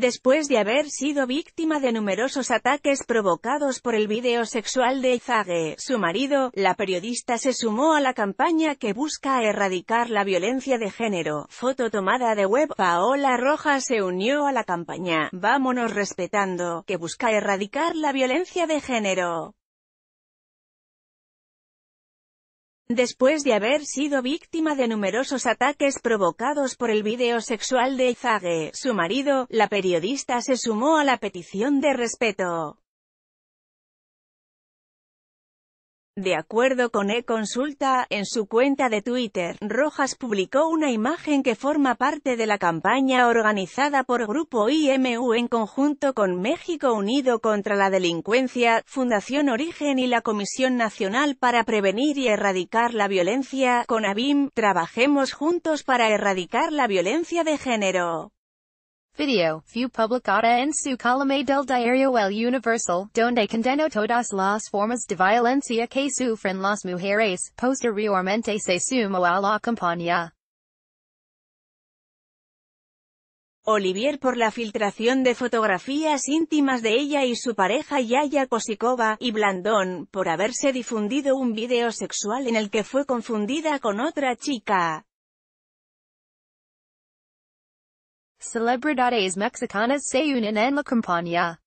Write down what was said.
después de haber sido víctima de numerosos ataques provocados por el video sexual de Izage, su marido, la periodista se sumó a la campaña que busca erradicar la violencia de género. Foto tomada de web, Paola Rojas se unió a la campaña, Vámonos respetando, que busca erradicar la violencia de género. Después de haber sido víctima de numerosos ataques provocados por el video sexual de Izague, su marido, la periodista se sumó a la petición de respeto. De acuerdo con E-Consulta, en su cuenta de Twitter, Rojas publicó una imagen que forma parte de la campaña organizada por Grupo IMU en conjunto con México Unido contra la Delincuencia, Fundación Origen y la Comisión Nacional para Prevenir y Erradicar la Violencia, con ABIM, trabajemos juntos para erradicar la violencia de género. Video, Fue publicada en su columna del diario El Universal, donde condenó todas las formas de violencia que sufren las mujeres, posteriormente se sumó a la campaña. Olivier por la filtración de fotografías íntimas de ella y su pareja Yaya Kosikova, y Blandón, por haberse difundido un video sexual en el que fue confundida con otra chica. Celebridades mexicanas se unen en la campaña.